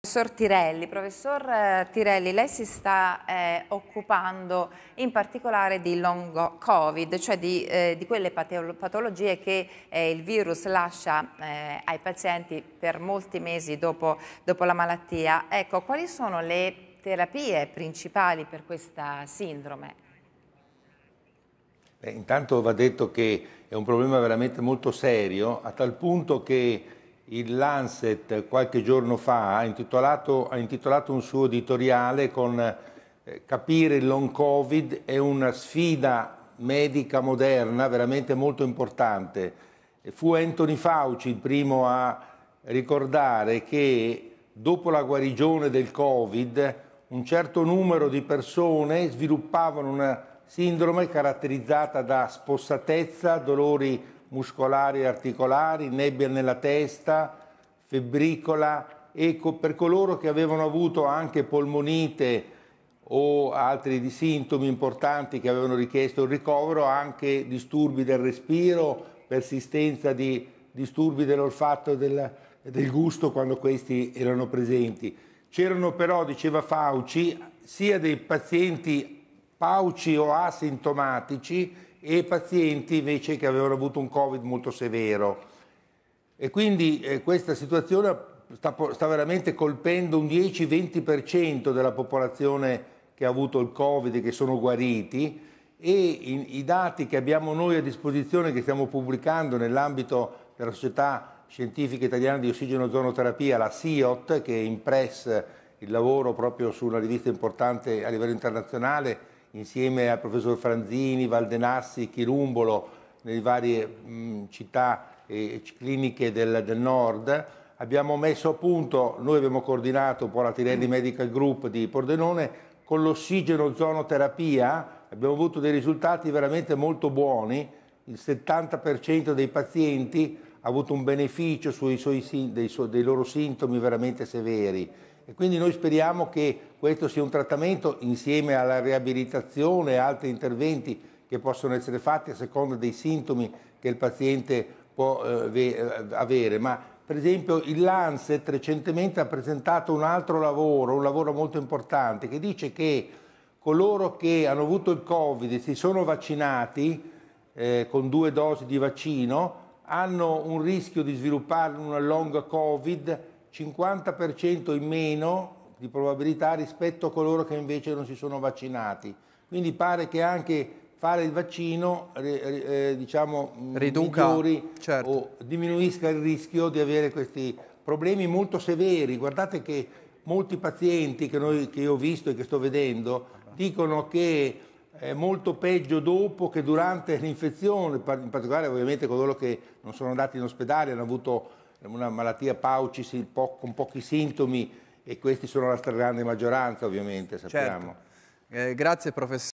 Professor Tirelli, professor eh, Tirelli, lei si sta eh, occupando in particolare di long covid, cioè di, eh, di quelle patologie che eh, il virus lascia eh, ai pazienti per molti mesi dopo, dopo, la malattia. Ecco, quali sono le terapie principali per questa sindrome? Beh, intanto va detto che è un problema veramente molto serio, a tal punto che il Lancet qualche giorno fa ha intitolato, ha intitolato un suo editoriale con eh, capire il long covid è una sfida medica moderna veramente molto importante. fu Anthony Fauci il primo a ricordare che dopo la guarigione del covid un certo numero di persone sviluppavano una sindrome caratterizzata da spossatezza, dolori muscolari e articolari, nebbia nella testa, febbricola e per coloro che avevano avuto anche polmonite o altri sintomi importanti che avevano richiesto il ricovero, anche disturbi del respiro, persistenza di disturbi dell'olfatto e del, del gusto quando questi erano presenti. C'erano però, diceva Fauci, sia dei pazienti pauci o asintomatici e pazienti invece che avevano avuto un Covid molto severo. E quindi eh, questa situazione sta, sta, veramente colpendo un 10-20% della popolazione che ha avuto il Covid e che sono guariti e in, i dati che abbiamo noi a disposizione, che stiamo pubblicando nell'ambito della Società Scientifica Italiana di Ossigeno Zonoterapia, la SIOT, che è impress il lavoro proprio su una rivista importante a livello internazionale insieme al professor Franzini, Valdenassi, Chirumbolo, nelle varie mh, città e cliniche del, del, nord, abbiamo messo a punto, noi abbiamo coordinato un po' la Tirelli Medical Group di Pordenone con l'ossigeno zonoterapia, abbiamo avuto dei risultati veramente molto buoni, il 70% dei pazienti ha avuto un beneficio sui, sui, dei, dei loro sintomi veramente severi e quindi noi speriamo che questo sia un trattamento insieme alla riabilitazione e altri interventi che possono essere fatti a seconda dei sintomi che il paziente può eh, eh, avere. Ma per esempio il Lancet recentemente ha presentato un altro lavoro, un lavoro molto importante, che dice che coloro che hanno avuto il Covid e si sono vaccinati eh, con due dosi di vaccino hanno un rischio di sviluppare una long Covid 50% in meno di probabilità rispetto a coloro che invece non si sono vaccinati. Quindi pare che anche fare il vaccino eh, diciamo, mm, Riduca, migliori, certo. o diminuisca il rischio di avere questi problemi molto severi. Guardate che molti pazienti che, noi, che io ho visto e che sto vedendo dicono che è molto peggio dopo che durante l'infezione, in particolare ovviamente coloro che non sono andati in ospedale hanno avuto una malattia paucis con pochi sintomi e questi sono la stragrande maggioranza ovviamente, sappiamo. Certo. Eh, grazie professore.